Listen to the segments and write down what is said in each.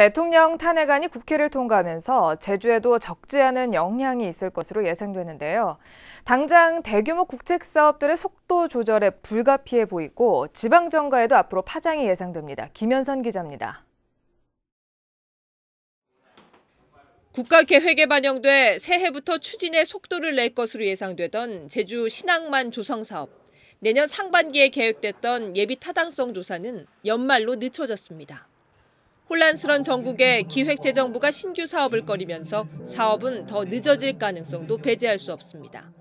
대통령 탄핵안이 국회를 통과하면서 제주에도 적지 않은 영향이 있을 것으로 예상되는데요. 당장 대규모 국책 사업들의 속도 조절에 불가피해 보이고 지방 정가에도 앞으로 파장이 예상됩니다. 김현선 기자입니다. 국가 계획에 반영돼 새해부터 추진의 속도를 낼 것으로 예상되던 제주 신항만 조성 사업. 내년 상반기에 계획됐던 예비 타당성 조사는 연말로 늦춰졌습니다. 혼란스런 전국에 기획재정부가 신규 사업을 꺼리면서 사업은 더 늦어질 가능성도 배제할 수 없습니다.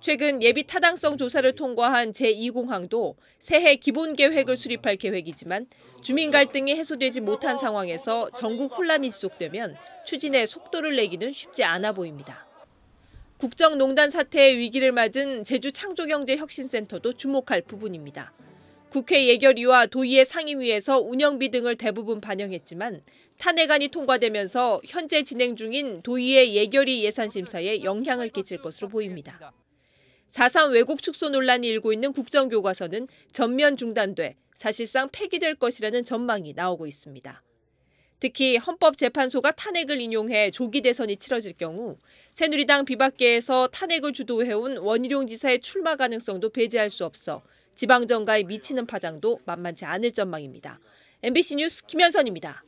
최근 예비 타당성 조사를 통과한 제2공항도 새해 기본 계획을 수립할 계획이지만 주민 갈등이 해소되지 못한 상황에서 전국 혼란이 지속되면 추진에 속도를 내기는 쉽지 않아 보입니다. 국정농단 사태의 위기를 맞은 제주 창조경제혁신센터도 주목할 부분입니다. 국회 예결위와 도의회 상임위에서 운영비 등을 대부분 반영했지만 탄핵안이 통과되면서 현재 진행 중인 도의회 예결위 예산심사에 영향을 끼칠 것으로 보입니다. 4.3 외국 축소 논란이 일고 있는 국정교과서는 전면 중단돼 사실상 폐기될 것이라는 전망이 나오고 있습니다. 특히 헌법재판소가 탄핵을 인용해 조기 대선이 치러질 경우 새누리당 비박계에서 탄핵을 주도해온 원희룡 지사의 출마 가능성도 배제할 수 없어 지방정가에 미치는 파장도 만만치 않을 전망입니다. MBC 뉴스 김현선입니다.